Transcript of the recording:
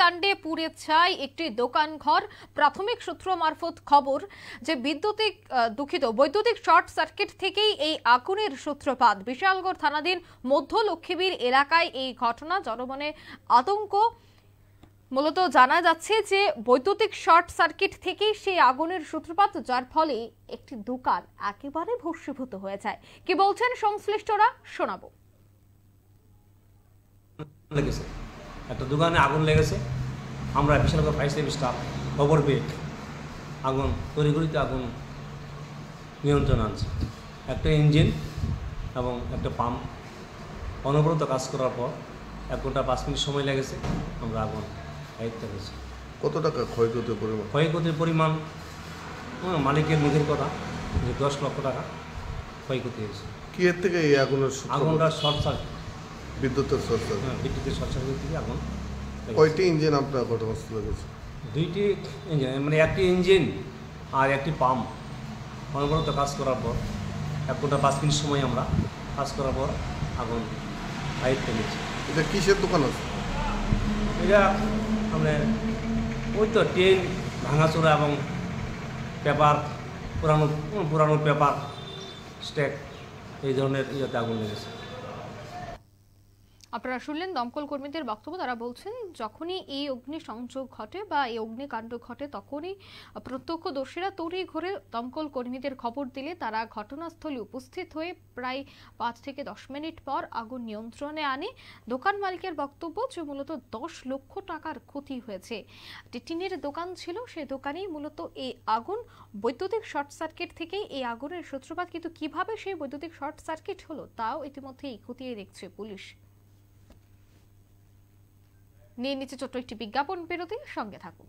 কাণ্ডে পুড়ে ছাই একটি দোকান ঘর প্রাথমিক সূত্র মারফত খবর যে বিদ্যুতিক দুঃখিত বৈদ্যুতিক শর্ট সার্কিট থেকেই এই আগুনের সূত্রপাত বিশালগড় থানাধীন মধ্য লক্ষ্মীবীর এলাকায় এই ঘটনা জনমনে আতঙ্ক মূলত জানা যাচ্ছে যে বৈদ্যুতিক শর্ট সার্কিট থেকেই সেই আগুনের সূত্রপাত যার ফলে একটি দোকান একেবারে ভস্মীভূত হয়ে যায় কি বলছেন সংশ্লিষ্টরা শোনাবো একটা দোকানে আগুন লেগেছে আমরা বিশালগড় ফায়ার সার্ভিস স্টাফ খবর পেয়ে আগুন করিতে আগুন নিয়ন্ত্রণ আনছে একটা ইঞ্জিন এবং একটা পাম্প অনবরত কাজ করার পর এক ঘন্টা পাঁচ মিনিট সময় লেগেছে আমরা আগুন দায়িত্ব হয়েছে কত টাকা ক্ষয়ক্ষতির পরিমাণ ক্ষয়ক্ষতির পরিমাণ মালিকের মুখের কথা যে দশ লক্ষ টাকা ক্ষয়ক্ষতি হয়েছে কি এর থেকে এই আগুনের আগুনটা শর্ট সার্কিট বিদ্যুতের শর্ট হ্যাঁ, সার্কিট বিদ্যুতের শর্ট এখন থেকে কয়টি ইঞ্জিন আপনার ঘটনাস্থলে গেছে দুইটি ইঞ্জিন মানে একটি ইঞ্জিন আর একটি পাম্প অনবরত কাজ করার পর এক ঘন্টা পাঁচ মিনিট সময় আমরা কাজ করার পর আগুন লাইট নিয়েছি এটা কিসের দোকান আছে এটা মানে ওই তো ট্রেন ভাঙাচোরা এবং পেপার পুরানো পুরানো পেপার স্ট্যাক এই ধরনের ইয়েতে আগুন লেগেছে আপনারা শুনলেন দমকল কর্মীদের বক্তব্য তারা বলছেন যখনই এই অগ্নি সংযোগ ঘটে বা এই অগ্নিকাণ্ড ঘটে তখনই প্রত্যক্ষদর্শীরা তৈরি ঘরে দমকল কর্মীদের খবর দিলে তারা ঘটনাস্থলে উপস্থিত হয়ে প্রায় পাঁচ থেকে দশ মিনিট পর আগুন নিয়ন্ত্রণে আনে দোকান মালিকের বক্তব্য যে মূলত দশ লক্ষ টাকার ক্ষতি হয়েছে টিটিনের দোকান ছিল সে দোকানেই মূলত এই আগুন বৈদ্যুতিক শর্ট সার্কিট থেকেই এই আগুনের সূত্রপাত কিন্তু কিভাবে সেই বৈদ্যুতিক শর্ট সার্কিট হলো তাও ইতিমধ্যেই খতিয়ে দেখছে পুলিশ নিয়ে নিচ্ছে ছোট্ট একটি বিজ্ঞাপন বিরতি সঙ্গে থাকুন